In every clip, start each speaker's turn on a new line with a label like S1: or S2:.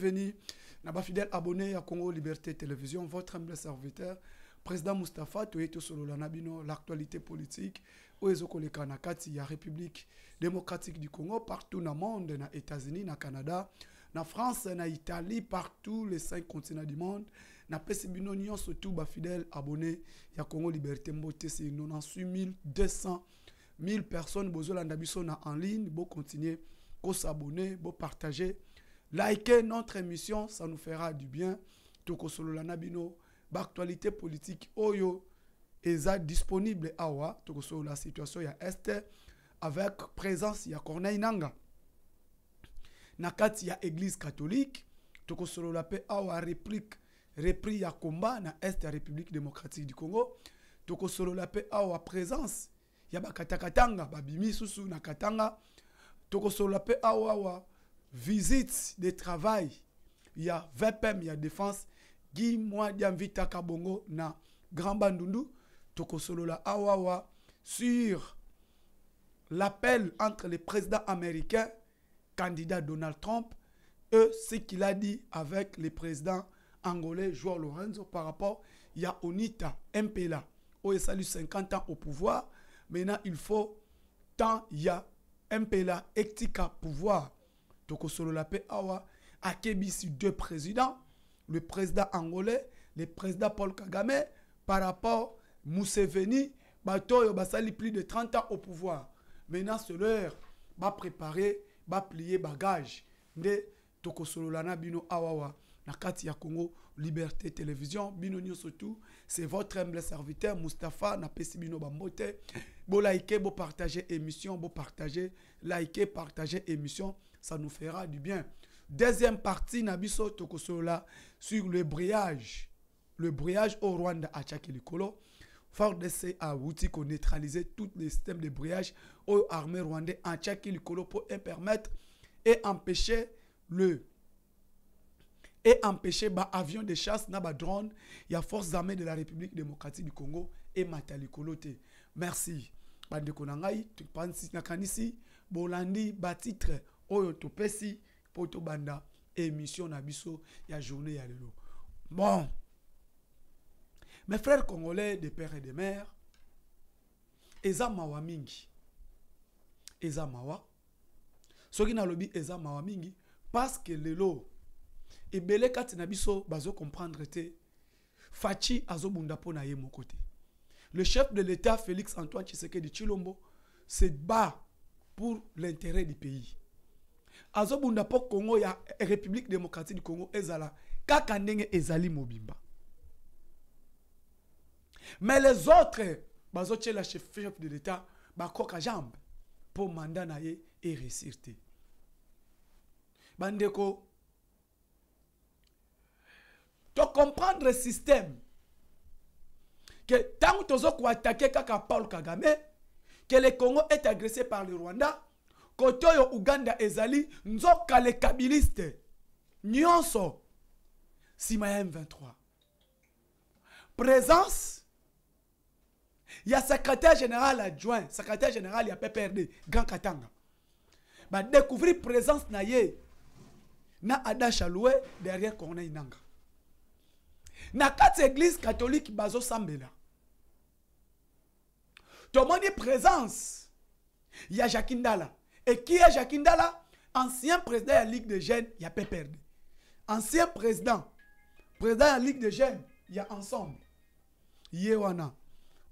S1: bienvenue na fidèle abonné à Congo Liberté Télévision, votre humble serviteur, président Mustapha Toyeto Solola Nabino, l'actualité politique, le Kanakati la République démocratique du Congo, partout dans le monde, dans les États-Unis, dans le Canada, dans la France, dans l'Italie, partout les cinq continents du monde, na Pesibino Nyon, surtout Bafidèle fidèle abonné à Congo Liberté Mbote, c'est 98 200 000 personnes, qui sont en ligne, beau continuer, beau s'abonner, beau partager. Likez notre émission, ça nous fera du bien. la nabino, actualité politique Oyo est disponible awa la situation ya Est avec présence ya Corneille Nanga. Nakati ya Église catholique, la pe awa réplique repris ya combat na Est République démocratique du Congo. la pe awa présence ya bakatakatanga babimi susu na katanga. Solola pe awa visite de travail il y il y a défense Guy mwa diamvitaka Kabongo na grand bandundu tokosolola sur l'appel entre les présidents américains candidat Donald Trump et ce qu'il a dit avec le président angolais João Lorenzo par rapport à Onita MPLA, où il 50 ans au pouvoir. Maintenant, il faut tant il y a MPLA, à pouvoir la paix awa si deux présidents le président angolais le président paul kagame par rapport museveni bato basali plus de 30 ans au pouvoir maintenant c'est l'heure va bah, bah, plier bagage de solo na bino awawa nakati ya congo liberté télévision bino surtout c'est votre humble serviteur mustapha pour bino bambote bo partager émission partagez, like partager émission ça nous fera du bien. Deuxième partie, Nabiso Tokosola, sur le brillage. Le au Rwanda à Tchakelikolo. C a outil qu'on neutraliser tous les systèmes de brillage aux armées rwandaises à Tchakilikolo pour permettre et empêcher le et empêcher bas avion de chasse na drone il y a force armée de la République démocratique du Congo et matalikolo merci oyo topesi potobanda, émission émission il biso ya journée ya lelo bon mes frères congolais de père et de mère eza mawa mingi eza mawa eza mawa parce que lelo ebele kati na biso comprendre te faci azobunda po na ye le chef de l'état félix antoine de Chilombo, se bat pour l'intérêt du pays bunda po congo ya république démocratique du congo ezala kaka ndenge ezali mobimba mais les autres la chef chef de l'état bako jambe po manda na ye et te bandeko le système que ke ntango attaquer kaka paul kagame que le congo est agressé par le rwanda côté et uganda ezali sommes les kabiliste nyonso sommes ya m23 présence a secrétaire général adjoint secrétaire général ya pprd grand katanga la présence na ye na ada Chaloué derrière corneille nanga na églises église catholique bazosambela tomoni présence y Il a jakindala qui est Jacques Ancien président de la Ligue des jeunes, il y a perdu. Ancien président, président de la Ligue des jeunes, il y a Ensemble. Yewana,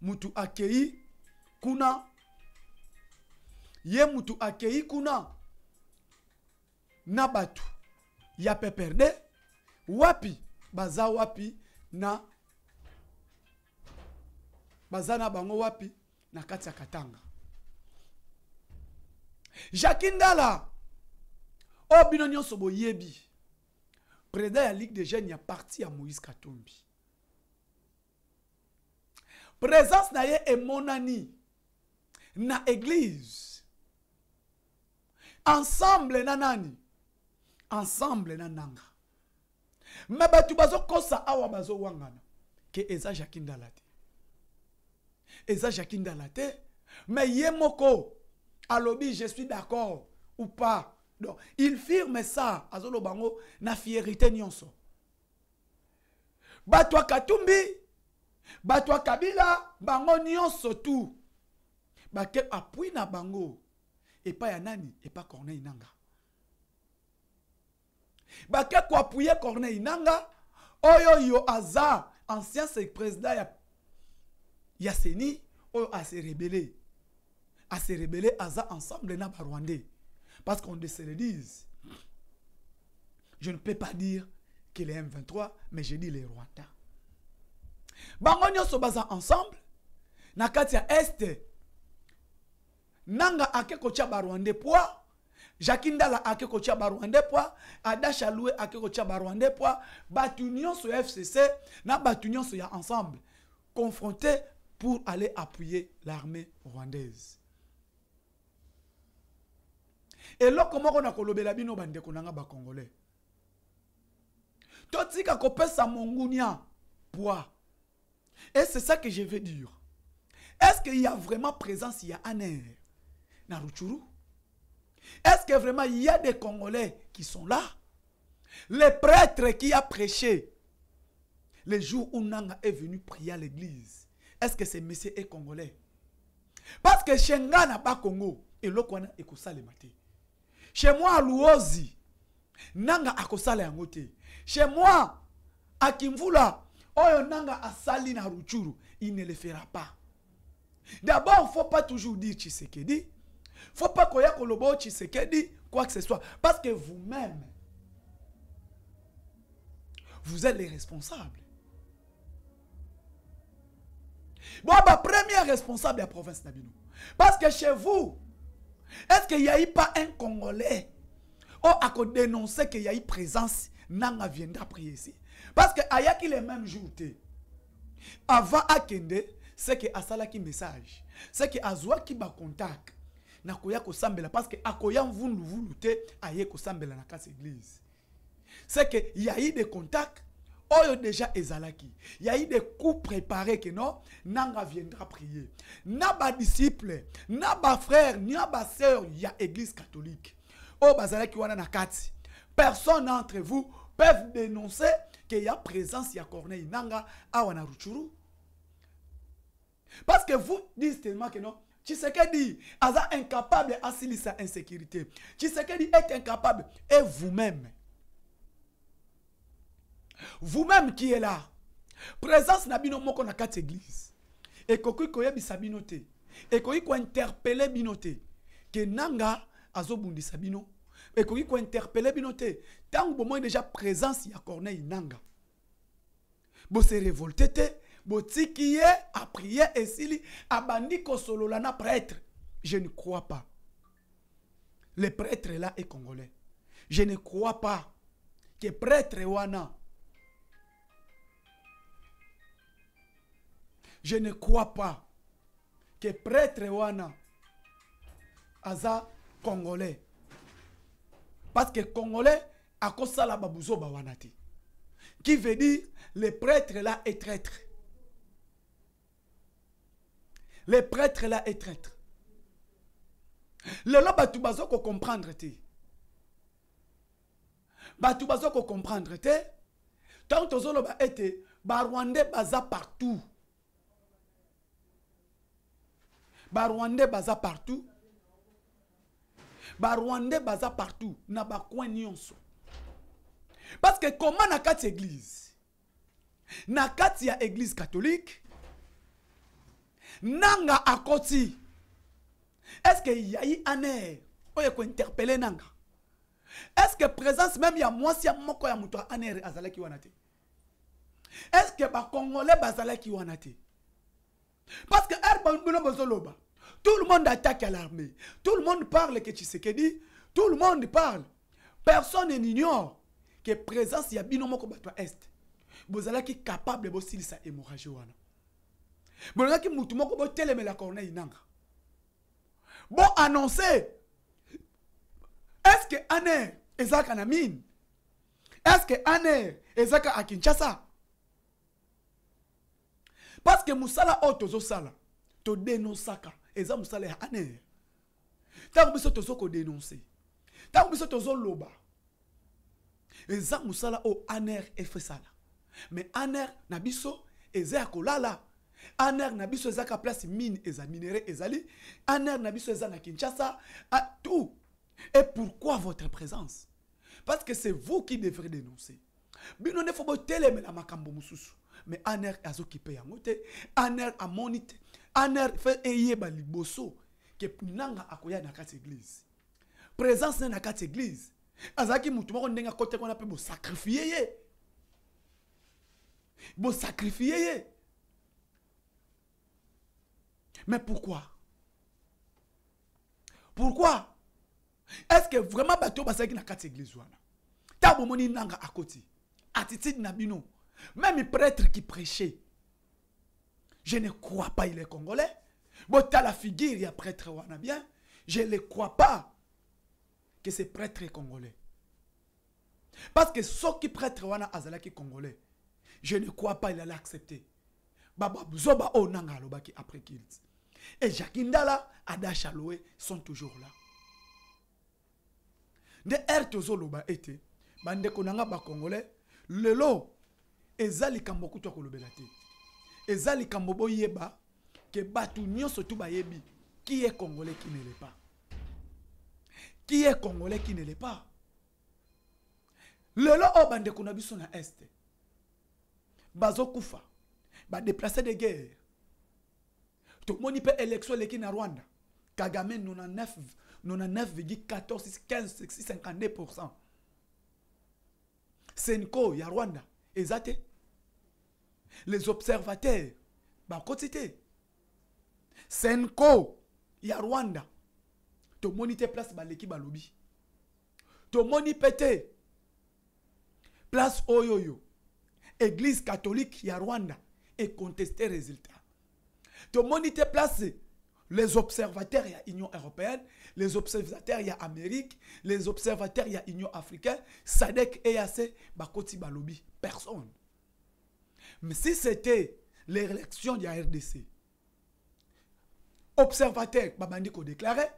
S1: Moutou Mutu akei kuna. Ye moutou akei kuna. Na a Ya peperde. Wapi. Baza wapi na. Baza na bango wapi. Na kati katanga. Jacqueline Dala, Obinonyon oh, Sobo Yebi, président de la Ligue de jeunes, y a parti à Moïse Katumbi. Présence na ye et na église. Ensemble nanani. Ensemble na nanga. Mais batu bazo kosa awa bazo wangana. Ke eza Jacqueline Dala te. Eza te. Mais ye moko alobi je suis d'accord ou pas donc il firme ça azolo Bango, na fierité nyonso Batwa katumbi batwa kabila bango nyonso tu bake apui na bango pas yanani, nani pas corneille nanga bake koapuye corneille nanga oyo yo aza ancien président ya, ya seni oyo ase à se rebeller aza ensemble na le Rwandais parce qu'on se le dise je ne peux pas dire que les M23 mais je dis les Rwandais bango se baza ensemble Nakatia este nanga ake kotia barwande poa jaki ake kotia barwande poa ada chalue ake kotia barwande poa bato so fcc na bato so ya ensemble confronté pour aller appuyer l'armée rwandaise et a moko nakolobela bino bandeko na nga bacongolais totika kopesa mongunia bois. et c'est ça que je veux dire est-ce qu'il y a vraiment présence il y a un na ruchuru est-ce que vraiment il y a des congolais qui sont là les prêtres qui a prêché le jour où Nanga est venu prier à l'église, est-ce que ces messieurs est congolais Parce que n'a pas Congo, et l'okwana et le matin. Chez moi Louazi, nanga akosala yango te. Chez moi akimvula oyo nanga asali na ruchuru, il ne le fera pas. D'abord, faut pas toujours dire ce ne Faut pas koya qu'il dit... quoi que ce soit parce que vous-même vous êtes les responsables. Bon, le bah, premier responsable de la province d'Abino. Parce que chez vous, est-ce qu'il n'y a eu pas un Congolais Oh, à dénoncer qu'il y a eu présence, Nanga viendra prier ici. Parce que Ayaki les mêmes jours, avant Akende, c'est que Asala qui message, c'est que Azwa qui va contact. Nakoya ko sambela parce que akoya mvundu vulu te aye ko sambela na kasse église. C'est que y a eu des contacts oyo déjà ezalaki a eu des coups préparés que non nanga viendra prier na disciple na frère ni il y a église catholique Oh, bazalaki wana personne entre vous peut dénoncer qu'il y a présence ya Corneille nanga awana Ruchuru parce que vous dites tellement que non dit, aza incapable sa insécurité Tu dit, est incapable et vous-même vous-même qui est là présence na bino moko na kati église ekoki koyebisa vous te ekoki kointerpele bino te ke nanga et bino présence kointerpele bino te ntango bomoi déjà présence ya corneille nanga bose révolte te et et aprie esili ko la na prêtre je ne crois pas le prêtre là est congolais je ne crois pas que prêtre wana je ne crois pas que prêtre wana aza congolais parce que congolais akosala la de wanati qui veut dire le prêtre là est traître le prêtre là est traître Le bato comprendre comprendre te comprendre. comprendre, kocomprendre te ntango tozoloba ete Rwandais baza partout barwandais baza partout barwandais baza partout na bacoin nyonso parce que comment na kati église na ya église catholique nanga akoti est ce que yayi aner oyo interpelle nanga est ce que présence même ya mwasi ya moko ya moto ane aner ki wana est ce que bacongolais bazalaki ki parce que tout le monde attaque l'armée. Tout le monde parle que Tshisekedi. Tout le monde parle. Personne n'ignore que présence ya bino moko toi est. Bozala qui capable de ça hémorragie wana. Bozala qui mutu moko bo corne corneille nanga. Bon annoncer. Est-ce que Anne Isaac na Est-ce que Anne Isaac à Kinshasa? parce que Moussala oh, sala tozosala todenosaka eza mosala ya aner ntango biso tozo kodenonse ntango biso loba. eza mosala oyo aner sala. mais aner n'abiso, et eza kolala aner n'abiso place mine eza ezali aner n'abiso biso eza na kinshasa à ah, tout et pourquoi votre présence parce que c'est vous qui devrez dénoncer bino nde fo la makambo mususu mais aner azokipe yango te aner amonite aner fe eyeba liboso ke nanga akoya na kati église présence na kati église azalaki motu moko ndenge akotaki wana mpe bosakrifie ye ye mais pourquoi pourquoi est-ce que vraiment bato oyo na kati église wana ntango bomoni nanga akoti attitude na même les prêtres qui prêchait, je ne crois pas il est congolais. as la figure, il y a prêtre wana bien. Je ne crois pas que ce prêtre est congolais. Parce que ceux qui prêtre Qui azalaki congolais, je ne crois pas il allait accepter. Baba zoba o oh, nanga qui après kilt. Et Jakindala, Ada Chaloé sont toujours là. De R tozo loba été, bande konanga ba congolais, le lot et ça, il y a beaucoup que gens qui yebi Et ça, a qui est Congolais qui ne l'est pas Qui est Congolais qui ne l'est pas Le lo au bandé de Est à l'Est. Bazo Koufa. des guerres. de guerre. Tout le monde peut électionner les qui sont Rwanda. Quand 9, 14, 15, 6, C'est un y a Rwanda les observateurs bakoti senko ya rwanda tomoni te place baleki balobi ton place oyo oyo église catholique ya rwanda contesté résultat tomoni te place les observateurs ya union européenne les observateurs ya amérique les observateurs ya union africaine sadek eyase bakoti personne mais si c'était l'élection de la RDC, observateurs, Babandiko déclarait,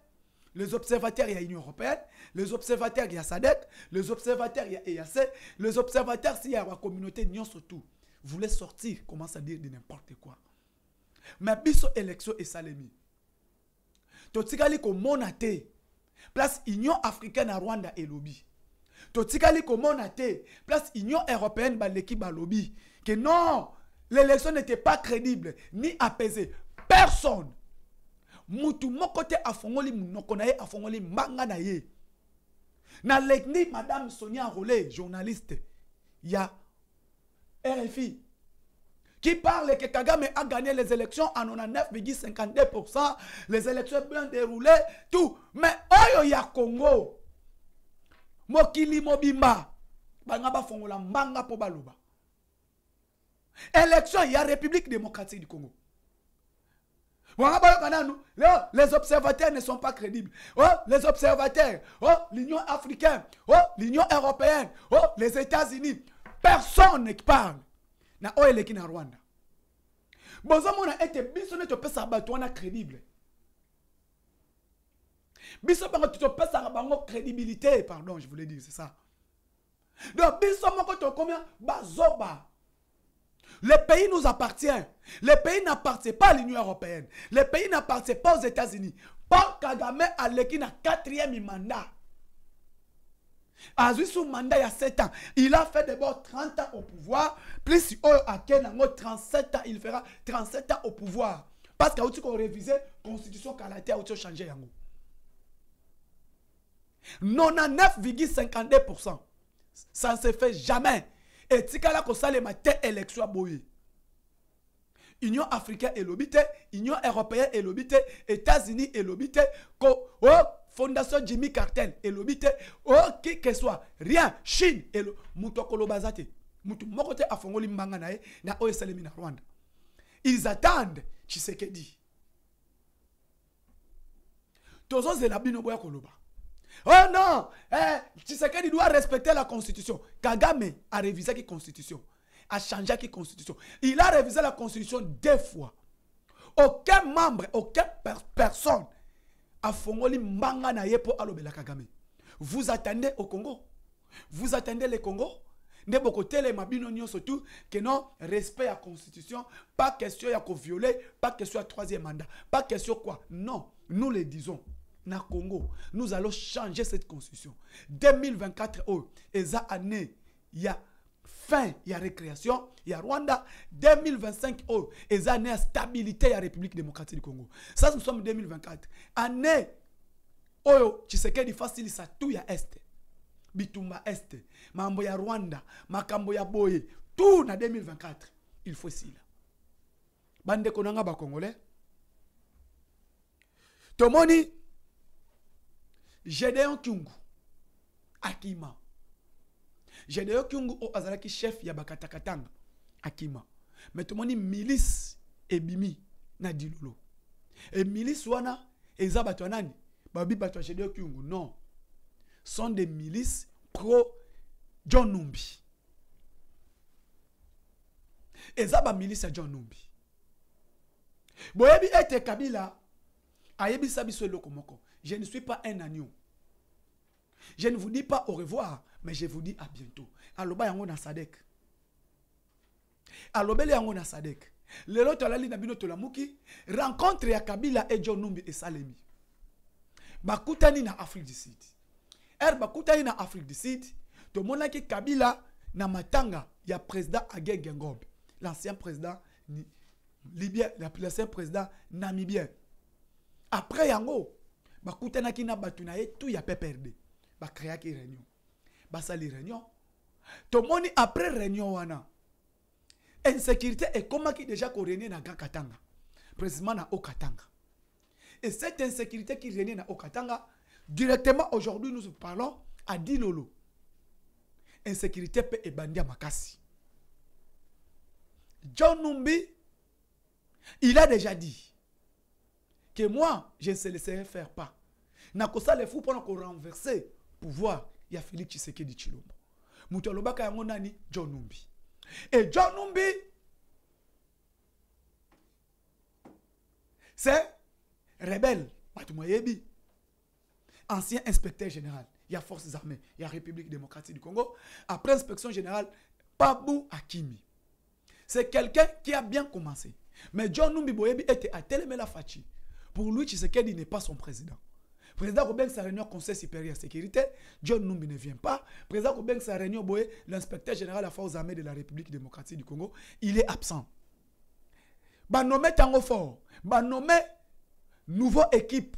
S1: les observateurs, il y l'Union européenne, les observateurs, il y a SADEC, les observateurs, il y a e les observateurs, s'il y a la communauté, surtout, voulaient sortir, comment à dire de n'importe quoi. Mais biso élection et salemi. Totikali ko monaté place Union africaine à Rwanda et lobby totikali a dit, place union européenne baleki balobi que non l'élection n'était pas crédible ni apaisée personne Moutou moko afongoli munoko na afongoli na lekni madame sonia rolé journaliste y ya rfi qui parle que Kagame a gagné les élections à 99,52%, les élections bien déroulé, tout. Mais Oyo ya Congo, mokili mobimba banga bafongola mbanga po baloba élection la république démocratique du congo les observateurs ne sont pas crédibles oh les observateurs oh l'union africaine oh l'union européenne oh les états-unis personne ne parle na oyo eleki na rwanda a ete biso nde bato crédible biso bango topesaka bango crédibilité pardon je voulais dire c'est ça donc biso moko combien bazoba Le pays nous appartient. Le pays n'appartient pas à l'Union européenne. Le pays n'appartient pas aux États-Unis. Paul Kagame a l'équipe quatrième mandat. A sous mandat il y a 7 ans il a fait d'abord 30 ans au pouvoir plus oyo a 37 ans il fera 37 ans au pouvoir parce révisé la constitution la constitution. auti a yango 99,52%. Ça ne se fait jamais. Et la ko le te élection boye. Union africaine et lobité, Union européenne et lobité, États-Unis et lobité, oh, Fondation Jimmy Carter et lobité, oh qui que soit, rien, Chine et le mutokolo bazate. Mutu mokote afongoli mbanga na ye na salemi na Rwanda. Ils attendent Tshisekedi. Tozo zelabino boya Oh non, eh, qu'il doit respecter la constitution. Kagame a révisé la constitution, a changé la constitution. Il a révisé la constitution deux fois. Aucun membre, aucune personne a fongoli manga pour yepo alobela Kagame. Vous attendez au Congo. Vous attendez le Congo. ndenge kotelema de nyonso surtout que non respect la constitution pas question de violer, pas question de troisième mandat pas question quoi non nous le disons na Congo, nous allons changer cette constitution. 2024 oh, il année a fin a récréation a Rwanda, 2025 oh, eza année il stabilité la République démocratique du Congo. Ça nous sommes 2024. Année oyo Tshisekedi ça, tout ya est. Bitumba est, mambo ya Rwanda, makambo ya boye, tout na 2024. Il faut sila. Bande konanga ba congolais. Tomoni Jedeon Kyungu akima Jedeon Kyungu o azalaki chef ya Akima. akima tout moni milice ebimi na Et e milice wana eza bato nani babi batwa ya non sont des milices pro John Numbi eza milice à John Numbi boyebi ete kabila ayebi biso eloko moko je ne suis pas un agneau. Je ne vous dis pas au revoir, mais je vous dis à bientôt. Aloba yango na Sadek. Alobele yango na Sadek. lelo tolali na bino Tolamouki. rencontre ya kabila et john numbi Salemi. bakutani na afrique du sud Er, bakutani na afrique du sud que kabila na matanga ya président age gengob l'ancien président libyen, l'ancien président namibien après yango bakutanaki na bato na ye tu ya pprd bakreaki réunion sali réunion tomoni après réunion wana insécurité qui déjà korenie na grand katanga précisément na okatanga, et cette insécurité qui régnait na okatanga, katanga directement aujourd'hui nous parlons à dilolo insécurité peut bandi à makasi john numbi il a déjà dit moi, je ne se laisserai faire pas. ça les fous pendant qu'on renversait pouvoir, il y a Félix Tshisekedi Chilombo. Moutou alobaka yango nani John Numbi. Et John Numbi c'est rebelle, Yebi, Ancien inspecteur général, il y a forces armées, il y a République démocratique du Congo. Après inspection générale, Pabou Akimi. C'est quelqu'un qui a bien commencé. Mais John Numbi Boyebi était à Telemela Fachi. Pour lui, Tshisekedi n'est pas son président. Président Kobeng, sa réunion Conseil supérieur de sécurité, John Numbi ne vient pas. Président Kobeng, sa réunion l'inspecteur général de la force armée de la République démocratique du Congo, il est absent. Banomé nommé Tango Fort, nommer nommé nouveau équipe,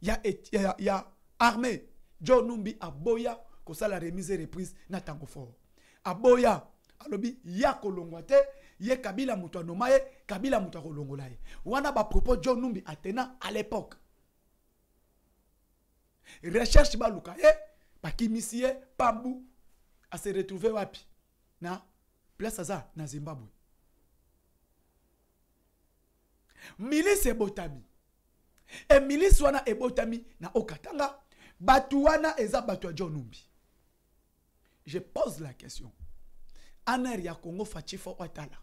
S1: il y a, armée, John Numbi à Boya, comme ça la remise et reprise na Tango Fort. À Boya, à il y a Kolongwate, ye kabila moto anoma ye kabila moto akolongola ye wana bapropos john numbi atena à l'époque recherche baluka ye bakimisi ye pambu ase retrouve wapi na place aza na zimbabwe milise ebotami emilisi wana ebotami na okatanga Batuana wana eza bato ya numbi je pose la question aner ya congo facifo atala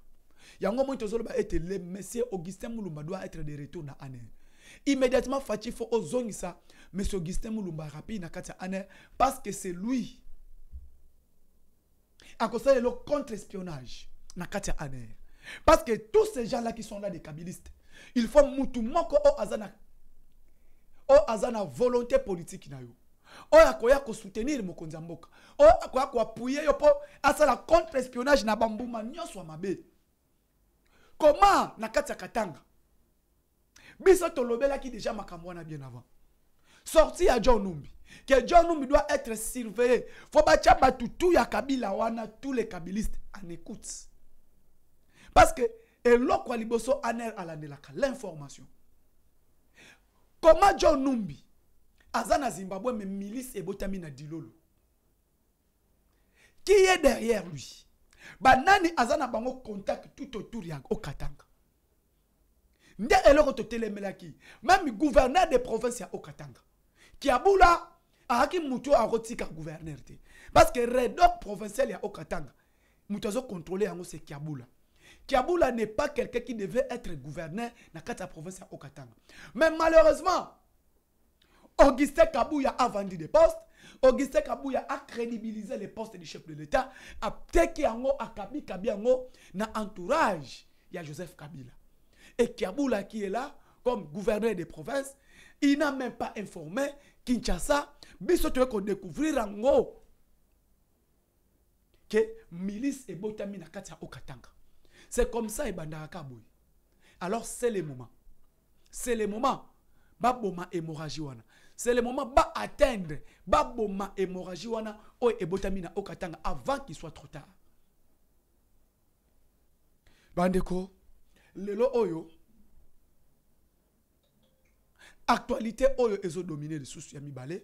S1: yango moni tozoloba ete le monsieur augustin mulumba doit être de retour na ane immédiatement fati fo ozongisa monsieur augustin mulumba rapide na kati ya ane parce que c'est lui akosala lelo contre espionnage na kati ya ane parce que tous ces gens là qui sont là des kabilistes il faut mutu moko oyo aza na aza na volonté politique na yo oyo akoya kosoutenir mokonzi ya mboka oyo akoya koapuye yo mpo asala contre espionnage na bambuma nyonso ya mabe comment na kati katanga biso tolobelaki déjà makambo na bien avant sorti à john numbi que john numbi doit être surveillé Faut batia tu ya kabila wana tous les kabilistes en écoute parce que eloko liboso la alandelaka l'information comment john numbi Azana zimbabwe mais milice et na dilolo qui est derrière lui banani azana bango contact tout autour ya okatanga nde eloko telemelaki. même gouverneur de province ya okatanga kiabula ahaki a oyo gouverneur te parce que redoc provincial ya okatanga moto azocontrôle yango se kiabula kiabula n'est pas quelqu'un qui devait être gouverneur dans la province de okatanga mais malheureusement Auguste kabuya a vendu des postes Augustin Kabouya a crédibilisé les postes du chef de l'État, a teki a kabi kabi na entourage, il y a Joseph Kabila. Et Kabula qui est là, comme gouverneur des provinces, il n'a même pas informé Kinshasa, biso tu qu'on découvrir yango, que milice et botami na katia okatanga. C'est comme ça et bandara kaboui. Alors c'est le moment. C'est le moment. Baboma hémorragie wana c'est le moment d'atteindre... atteindre ba boma hémorragie wana o ebotamina okatanga avant qu'il soit trop tard bandeko lelo oyo actualité oyo dominée... de ya mibale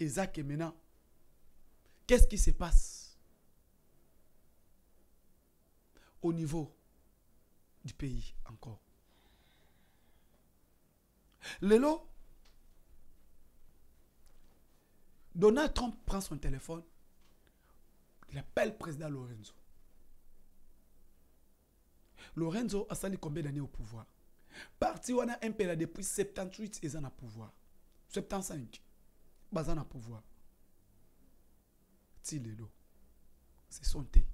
S1: eza ke Mena. qu'est-ce qui se passe au niveau du pays encore lelo Donald Trump prend son téléphone, il appelle le président Lorenzo. Lorenzo a sali combien d'années au pouvoir Parti un MPLA depuis 78 et ont pouvoir. 75 ils a pouvoir. Tilelo. C'est son thé.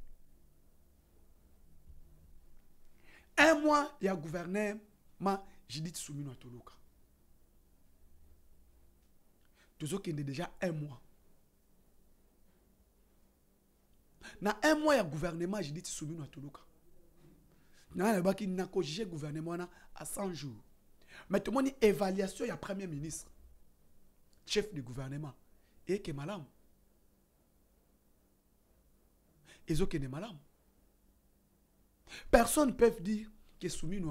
S1: Un mois, il y a gouverné, ma Judith Soumino Toulouka est déjà un mois Dans un mois ya gouvernement le monde. n'y y pas un gouvernement à 100 jours mais une évaluation ya premier ministre chef du gouvernement et y qui est malam. personne ne peut dire soumis le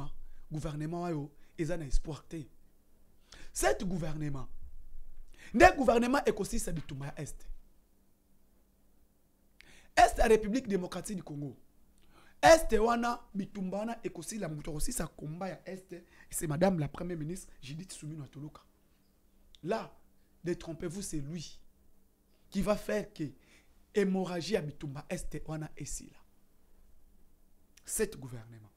S1: gouvernement oyo est en espoir cet gouvernement le gouvernement à bitumba à Est. Est, la république démocratique du congo Est, wana bitumba la muto aussi, sa combat ya Est. c'est madame la première ministre judith soumino atoloka là détrompez-vous c'est lui qui va faire que hémorragie à bitumba est wana là. cet gouvernement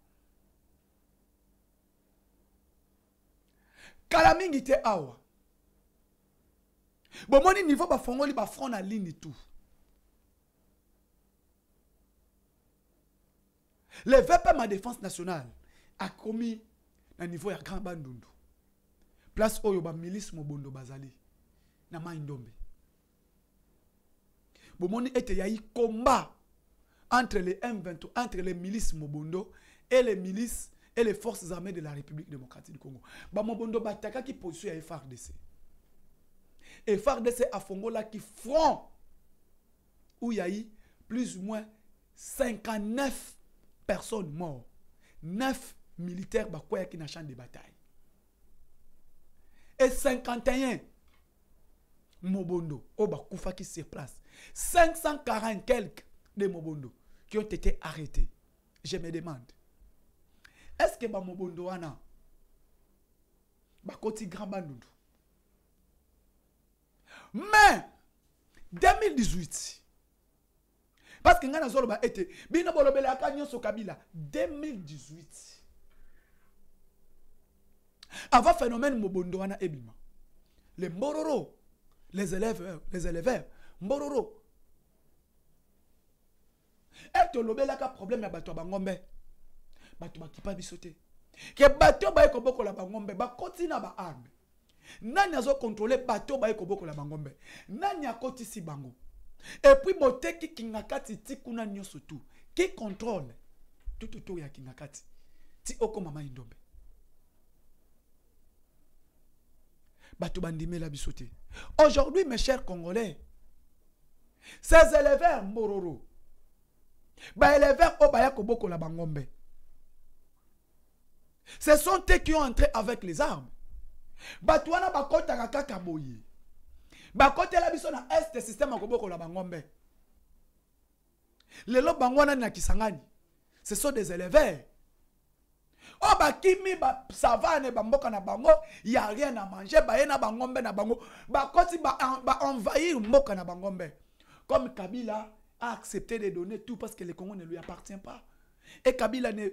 S1: Kalamingite awa bomoni niveau bafongoli bafront na ligne tout le vp ma défense nationale a commis na niveau ya grand bandundu place oyo milice mobondo bazali na mai ndombe bomoni ete yayi combat entre les M23, entre les milices Mobondo et les milices et les forces armées de la République démocratique du Congo. Ba Mobondo bataka qui position à FRDC et ces à Fongola qui font où il y a eu plus ou moins 59 personnes mortes, 9 militaires qui dans le champ de bataille. Et 51 Mobondo, au Bakoufa qui se place. 540 quelques de Mobondo qui ont été arrêtés. Je me demande, est-ce que Mobondo qui Bakoti Grand mais 2018 parce que nous avons été. bino bolobelaka kabila 2018 avant phénomène Mobondoana wana ebima les mbororo les élèves les éleveurs mbororo ete olobelaka problème ya Tu ya bangombe bato bakipa biso te ke bato baye la bangombe bakoti na arme nani azokontrole bato baye boko la bangombe. nani si bango puis puis kinga kati ti kuna nyonso ki contrôle tout tout ya kina kati ti oko mama ndombe bato bandimela bisoté. aujourd'hui mes chers congolais ces élèves éleveurs ba baéleveurs oyo boko la bangombe ce sont eux qui ont entré avec les armes bato wana bakota kaka boye la biso na este systeme akobokola la bangombe. lelo lo bangwana na kisangani. ce sont des éleveurs oh, ba bakimi basavane bamboka na bango a rien na ba baye na bangombe na bango bakoti baenvahir ba mboka na bangombe comme kabila a accepté de donner tout parce que le congo ne lui appartient pas et kabila ne,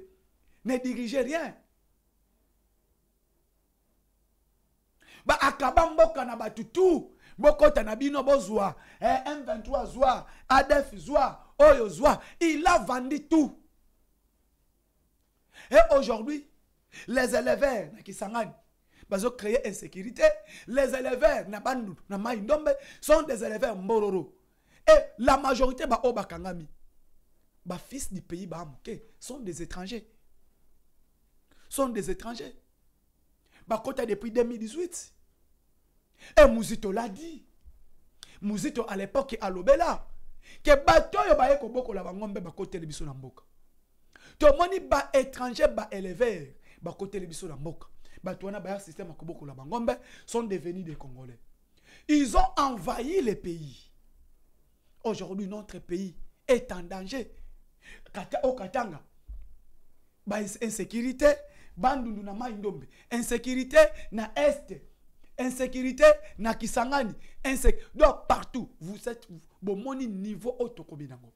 S1: ne dirige rien akaba mboka na batutu tu bokota na bino bozwa eh, m23 zwa adef zwa oyo zwa il a vendu tout et aujourd'hui les éleveurs na kisangani bazocréer insécurité les éleveurs na bandu na mai ndombe sont des éleveurs mbororo et la majorité baoyo bakangami fils du pays baamoke sont des étrangers sont des étrangers bakota depuis 2018 et Mouzito l'a dit. Mouzito à l'époque à l'obéla. Que bato yo baye ko boko la bangombe ba kote biso na mboka. To moni ba étranger ba élevé ba kote biso na mboka. Bato ba système ko boko la bangombe sont devenus des congolais. Ils ont envahi les pays. Aujourd'hui notre pays est en danger. Kata katanga. Ba insécurité, bandundu na mai ndombe. Insécurité na est insécurité na kisangani insécurité donc partout vous êtes au niveau Kobinango.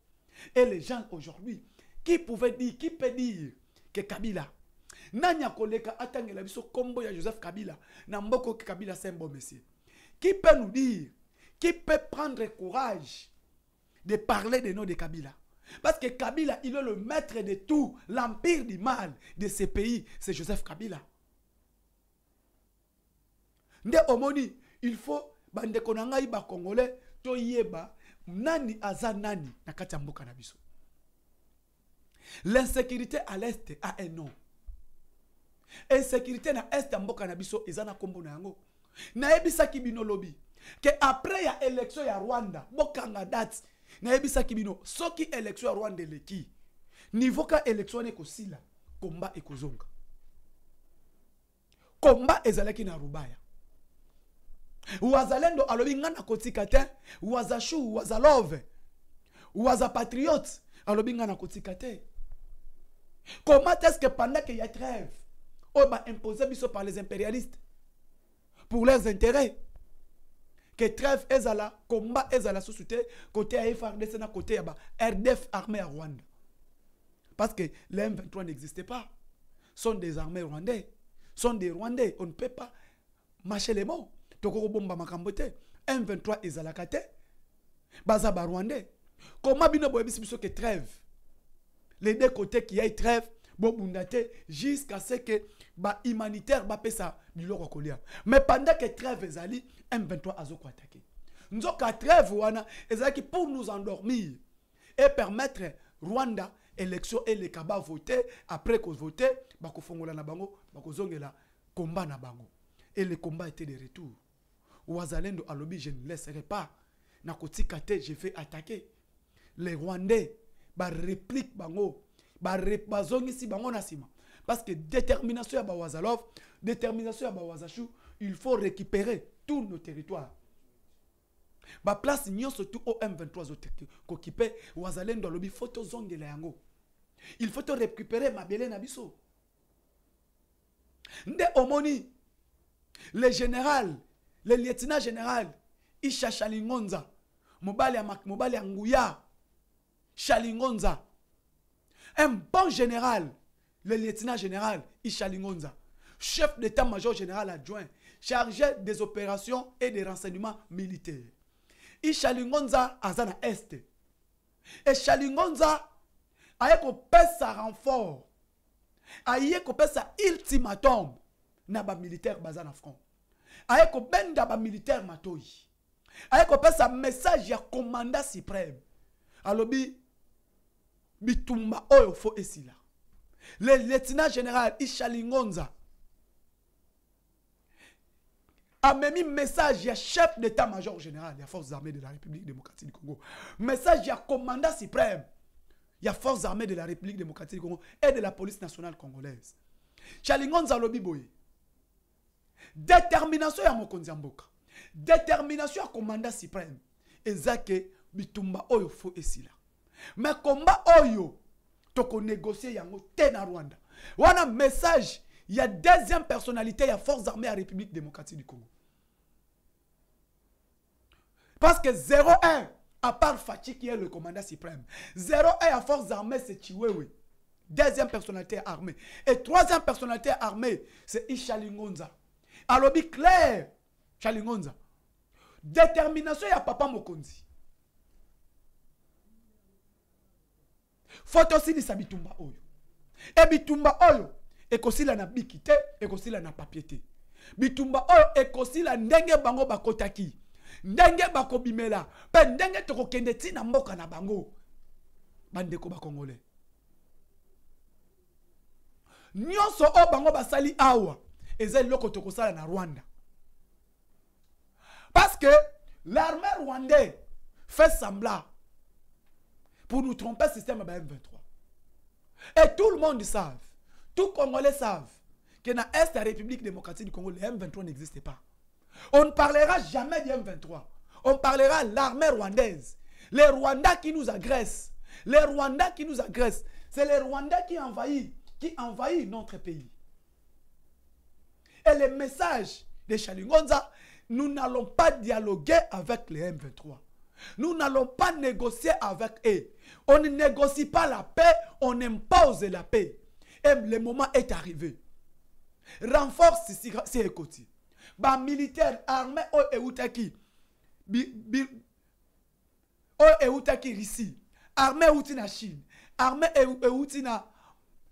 S1: et les gens aujourd'hui qui pouvait dire qui peut dire que Kabila nanya biso combo ya Joseph Kabila Kabila c'est un bon monsieur qui peut nous dire qui peut prendre courage de parler des noms de Kabila parce que Kabila, il est le maître de tout, l'empire du mal de ces pays, c'est Joseph Kabila. nde omoni il faut bandeko na ngai bakongole toyeba nani aza nani na kati ya mboka na biso l'insécurité à l'est a un nom insécurité na este ya mboka na biso eza na kombo na yango nayebisaki bino lobi ke après ya élection ya rwanda bokanga date nayebisaki bino soki élection ya rwanda eleki niveau ka élection wana ekosila komba ekozonga komba ezalaki na rubaya Ou alobi Ou na te ouaza Ou waza alobi na comment est ce que pendant qu'il y a trêve On va imposer par les impérialistes pour leurs intérêts que trêve ezala combat ezala société côté à frdc côté ya rdf armée à rwanda parce que Les m23 n'existait pas sont des armées rwandais sont des rwandais on ne peut pas marcher les mots tokokobomba makambo te m23 ezalaka te Comment Rwanda. koma bino ke trêve les deux côtés qui aient trêve bobunda jusqu'à ce que l'humanitaire bapesa ça ya kolia mais pendant que trêve ezali m23 azokoatake nzoka Nous trêve wana trêve pour nous endormir et permettre rwanda élection eleka voter après qu'on a na bango bakozongela combat. na bango et le combat était de retour wazalendo alobi je ne laisserai pas nakoti te je vais attaquer les rwandais réplique bango ici bango na parce que détermination ya bawazalov détermination ya bawazashu il faut récupérer tous nos territoires place nyonso surtout au m23 okokipe wazalendo alobi fo la yango il faut récupérer mabele na biso nde omoni le général le lieutenant général isha Chalingonza. mobali mobali un bon général le lieutenant général isha lingonza chef d'état-major général adjoint chargé des opérations et des renseignements militaires isha lingonza Azana este Et Chalingonza, pèse sa renfort aye sa ultimatum na militaire Bazana en benda ba militaire matoi pas un message ya commandant suprême. alobi bitumba oyo fo esila le lieutenant général ishalingonza un message ya chef d'état major général ya forces armées de la république démocratique du congo message ya commandant suprême ya forces armées de la république démocratique du congo et de la police nationale congolaise chalingonza l'obi boye détermination ya mon ya mboka détermination ya commandant suprême. Et ke bitumba oyo fo esila Mais komba oyo tokonegocie yango te na rwanda un message y a deuxième personnalité la force armée la république démocratique du congo parce que 0-1, à part Fatih qui est le commandant suprême 0-1 à force armée c'est Chiwewe deuxième personnalité armée et troisième personnalité armée c'est Lingonza alobi clair chalingonza. ngonza détermination ya papa mokonzi fo sini bitumba oyo e bitumba oyo ekosila na bikite, ekosila na papieté. bitumba oyo ekosila ndenge bango bakotaki ndenge bakobimela pe ndenge tokokende na mboka na bango bandeko bakongole nyonso oyo bango basali awa et le côté de na rwanda parce que l'armée rwandaise fait semblant pour nous tromper le système bah, M23. Et tout le monde savent, tout Congolais savent, que dans l'Est la République démocratique du Congo, le M23 n'existe pas. On ne parlera jamais du M23. On parlera de l'armée rwandaise. Les Rwandais qui nous agressent. Les Rwandais qui nous agressent. C'est les Rwandais qui envahissent, qui envahissent notre pays et le message de Chalingonza, nous n'allons pas dialoguer avec les M23. Nous n'allons pas négocier avec eux. On ne négocie pas la paix, on impose la paix. Et le moment est arrivé. Renforce ces côtés. Bah militaire armé au Eutaki. Au Eutaki ici. Armé outi na Chine. Armé outi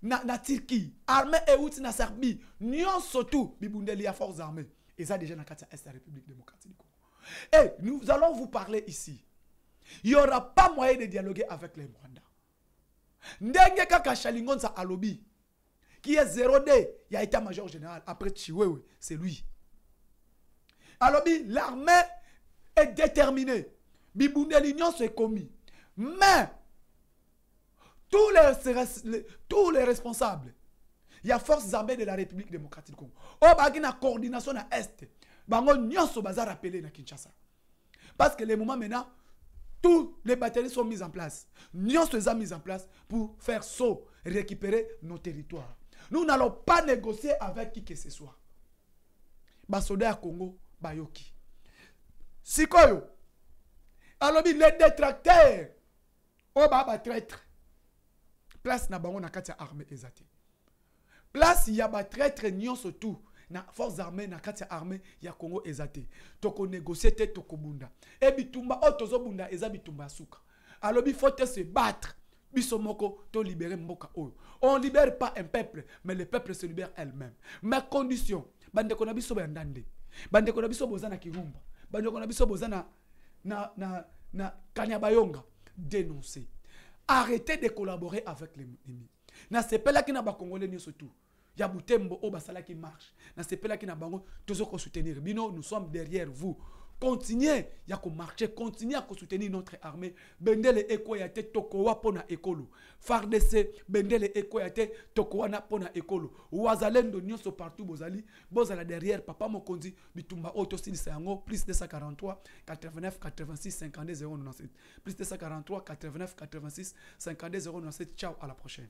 S1: na, na Turquie, armée Eout na Serbie, nyon surtout bibundeli a force armée. Et ça déjà dans la République démocratique du Congo. Et eh, nous allons vous parler ici. Il n'y aura pas moyen de dialoguer avec les Rwandais. Ndenge kaka Chalingon sa Alobi, qui est 0D, il a été major général. Après Chiwewe, c'est lui. Alobi, l'armée est déterminée. bibundeli l'union se commis. Mais tous les, tous les responsables a forces armées de la république démocratique du congo oh, bah, coordination à coordination de l'Est bango nyonso bazar appelé na kinshasa parce que les moments maintenant tous les batteries sont mis en place les a mis en place pour faire saut récupérer nos territoires nous n'allons pas négocier avec qui que ce soit basoda à congo bayoki sikoyo alobi les détracteurs on oh, va bah, bah, traître place na bango na katia armée eza place ya très nion surtout na force armée na katia ya armée ya congo eza Toko négocier te bunda. e bitumba oyo eza bitumba ya alobi faut te se battre biso moko tolibere mboka oyo on libère pas un peuple mais le peuple se libère elle-même ma condition bande kona biso bayanda nde bandeko kona biso boza na kirumba Bande kona biso boza na, na, na, na kanya bayonga dénoncer arrêtez de collaborer avec l'ennemi. nasepelaki na bakongolais nyonso surtout. ya butembo oyo qui marche qui na bango soutenir. bino nous sommes derrière vous continuez à marcher, continuez à soutenir notre armée bendele ekoya tokowa pona ekolo bendele ekoya te pona pona ekolo wazalendo nyonso partout bozali bozala derrière papa Mokondi, bitumba Otosini, un plus 243 89 86 52 097 plus 243 89 86 52 097 ciao à la prochaine